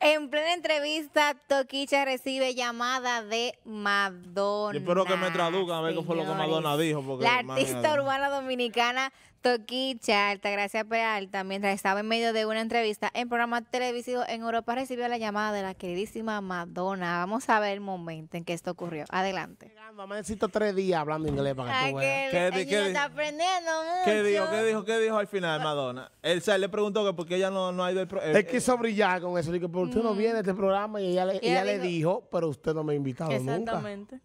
En plena entrevista, Toquicha recibe llamada de Madonna. espero que me traduzcan a ver qué fue lo que Madonna dijo. Porque, la artista urbana dominicana Toquicha gracias, Peralta, mientras estaba en medio de una entrevista en programa televisivo en Europa, recibió la llamada de la queridísima Madonna. Vamos a ver el momento en que esto ocurrió. Adelante. Mamá necesito tres días hablando inglés para que tú veas. ¿Qué, aprendiendo ¿Qué dijo? ¿Qué dijo? ¿Qué dijo al final Madonna? Él, se le preguntó que qué ella no, ha ido al programa. Él eh, quiso brillar con eso. Dijo, ¿por qué no mm. viene a este programa? Y ella, le, dijo, pero usted no me ha invitado nunca. Exactamente.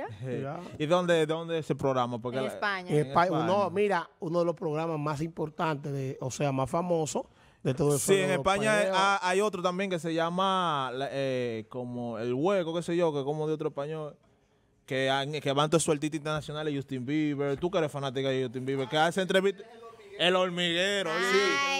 Eh, y dónde, dónde es ese programa? Porque en, España. mira, uno de los programas más importantes, de, o sea, más famoso de todo el Sí, en España hay, otro también que se llama eh, como El Hueco, que sé yo, que como de otro español. Que, que van todos sus internacionales, Justin Bieber, tú que eres fanática de Justin Bieber, que hace entrevista? El hormiguero, sí.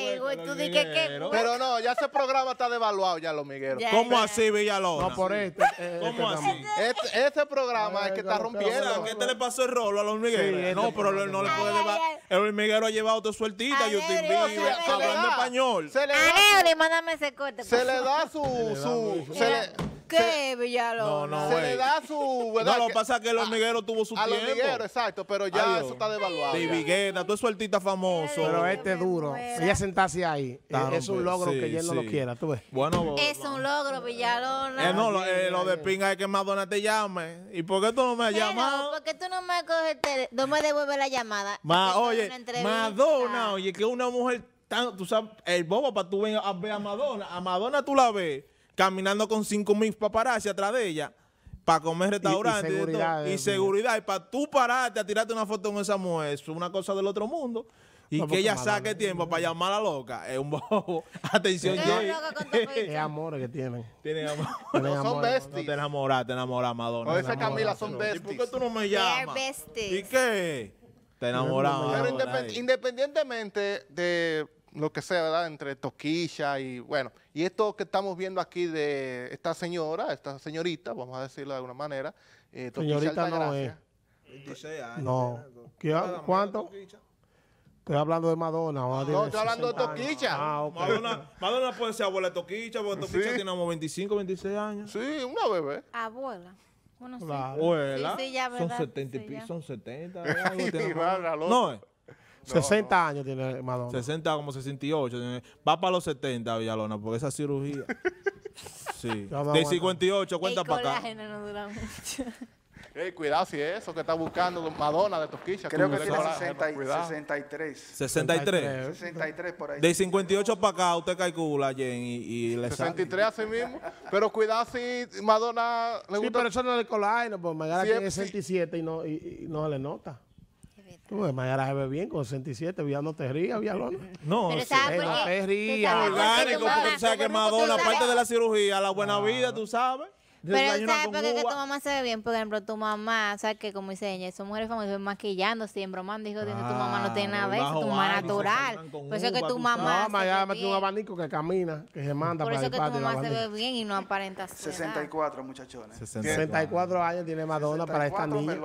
Pero no, ya ese programa está devaluado ya, los migueros. ¿Cómo así, Villalobos No, por este. Eh, este ¿Cómo así? Este, este programa es que está rompiendo. ¿Qué te le pasó el rollo a los migueros? no, pero no le puede llevar. El miguero ha llevado tu sueltita, yo te invito, hablando español. Se le da, Se le da su... ¿Qué, Villalona? No, no, Se le da su... No, lo que pasa es que los migueros tuvo su a tiempo. A los exacto, pero ya eso está devaluado. De Vigueta, tú es sueltita famoso. Pero este es duro. Ella sentarse ahí. Eh, es un logro que ella no lo quiera, tú ves. Bueno, es un logro, Villalona. Eh, no, lo, eh, de pinga es que Madonna te llame. ¿Y por qué tú no me has llamado? ¿Por qué tú no me coges, te, no me devuelves la llamada? oye, Madonna, oye, que una mujer tan, tú sabes, el bobo para tú venir a ver a Madonna, a Madonna tú la ves caminando con 5 mil paparazzi atrás de ella para comer restaurante y, seguridad. Y, para tú pararte a tirarte una foto con esa mujer, es una cosa del otro mundo. Y que ella saque tiempo para llamar a la loca es un bobo. Atención, yo. Es amor que tienen. Tienen amor. no son besties. No te enamoras, te enamoras, Madonna. O esa Camila son besties. ¿Y por qué tú no me llamas? ¿Y qué? Te enamoramos. Pero independientemente de lo que sea, ¿verdad? Entre toquilla y bueno. Y esto que estamos viendo aquí de esta señora, esta señorita, vamos a decirlo de alguna manera, eh, señorita no es. 26 años. No. ¿Cuánto? Estoy hablando de Madonna. no, estoy hablando de Toquicha. Ah, Madonna, Madonna, puede ser abuela de Toquicha, porque Toquicha tiene como 25, 26 años. Sí, una bebé. Abuela. Bueno, sí. abuela. Sí, ya, son 70 y pico, son 70. no, es. Eh. 60 años tiene Madonna. 60, como 68. Va para los 70, Villalona, porque esa cirugía. sí. de 58, cuenta para acá. no dura mucho. cuidado si eso que está buscando Madonna de Tosquilla. Creo que tiene 63. 63. 63 por ahí. De 58 para acá usted calcula, Jen, y, y 63 así mismo. Pero cuidado si Madonna le gusta. Sí, pero eso no es el colágeno, pues me da que es 67 y no, y no le nota. Tú de manera se ve bien con 67, ya no te rías, No, no te rías. Orgánico, porque tú sabes que Madonna, aparte de la cirugía, la buena vida, tú sabes. Pero ¿sabes por qué que tu mamá se ve bien? Por ejemplo, tu mamá, ¿sabes que Como dice ella, son mujeres famosas maquillándose y embromando. Dijo, tu mamá no tiene ah, nada de eso, tu mamá natural. Por eso que tu mamá. No, ya mete un abanico que camina, que se manda para el Por eso que tu mamá se ve bien y no aparenta 64, muchachones. 64 años tiene Madonna para esta niña.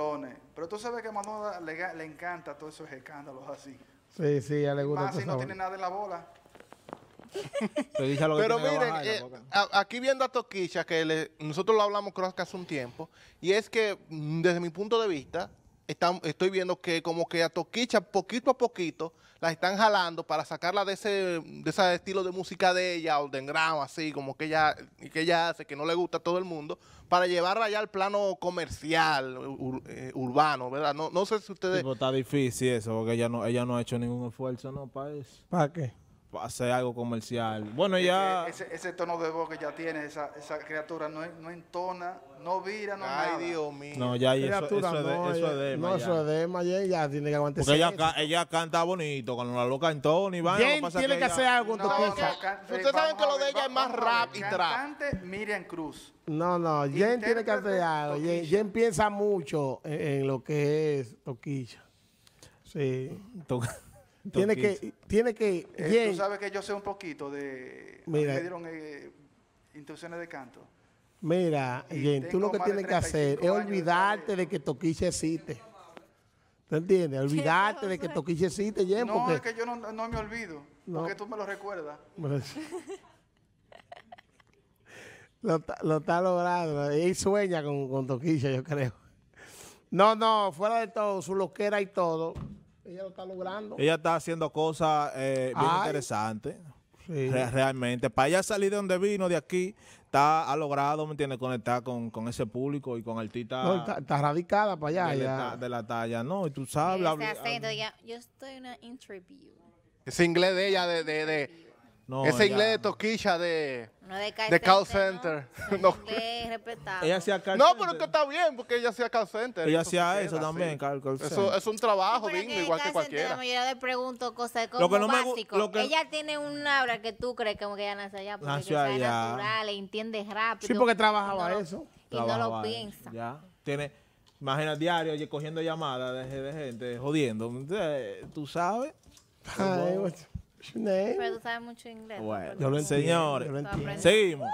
Pero tú sabes que a Madonna le, le encanta todos esos escándalos así. Sí, sí, ya le gusta. Más si no tiene nada en la bola. Pero miren, eh, aquí viendo a Toquicha, que nosotros lo hablamos creo que hace un tiempo, y es que mm, desde mi punto de vista, estoy viendo que como que a Toquicha poquito a poquito la están jalando para sacarla de ese, ese estilo de música de ella, o de engrama, así, como que ella, que ella hace, que no le gusta a todo el mundo, para llevarla allá al plano comercial, eh, urbano, ¿verdad? No, no sé si ustedes... está difícil eso, porque ella no, ella no ha hecho ningún esfuerzo, ¿no? Para eso. ¿Para qué? hacer algo comercial. Bueno, ya. Ese, ese, tono de voz que ya tiene esa, esa criatura no, no, entona, no vira, no. Ay, Dios mío. No, ya eso, eso, es de, eso No, eso es de ya, ya tiene que aguantar. Porque ella, ella canta bonito, cuando la loca en tono y vaina. tiene que, ella... hacer algo con Ustedes saben que lo de ella es más rap y trap. Miriam Cruz. No, no, Jen tiene que hacer algo. Jen, piensa mucho en, en lo que es Toquilla. Sí. Tiene que, tiene que. Eh, tú sabes que yo sé un poquito de. Me dieron eh, instrucciones de canto. Mira, Jen, tú lo que tienes que hacer es olvidarte de, que Toquiche existe. ¿Te entiendes? Olvidarte de que Toquiche existe, Jen. No, es que yo no, no me olvido. No. Porque tú me lo recuerdas. lo, está logrando. Él sueña con, con Toquiche, yo creo. No, no, fuera de todo, su loquera y todo ella está logrando. Ella está haciendo cosas eh, bien interesantes. realmente, para ella salir de donde vino, de aquí, está, ha logrado, ¿me entiendes?, conectar con, ese público y con artistas. está, radicada para allá. De, la, talla, ¿no? Y tú sabes. yo estoy en una interview. Es inglés de ella, de, de ese inglés de toquilla de, de, call, center. No. Ella hacía call No, pero que está bien, porque ella hacía call center. Ella hacía eso, también, call, center. Eso es un trabajo digno, igual que cualquiera. La mayoría de pregunto cosas como lo que no lo que... Ella tiene un habla que tú crees que ella nació allá, porque nació allá. es natural, le entiendes rápido. Sí, porque trabajaba eso. Y no lo piensa. Ya, tiene... Imagina diario y cogiendo llamadas de, gente, jodiendo. Tú sabes. Pero tú sabes mucho inglés. Bueno, yo lo enseño. lo seguimos.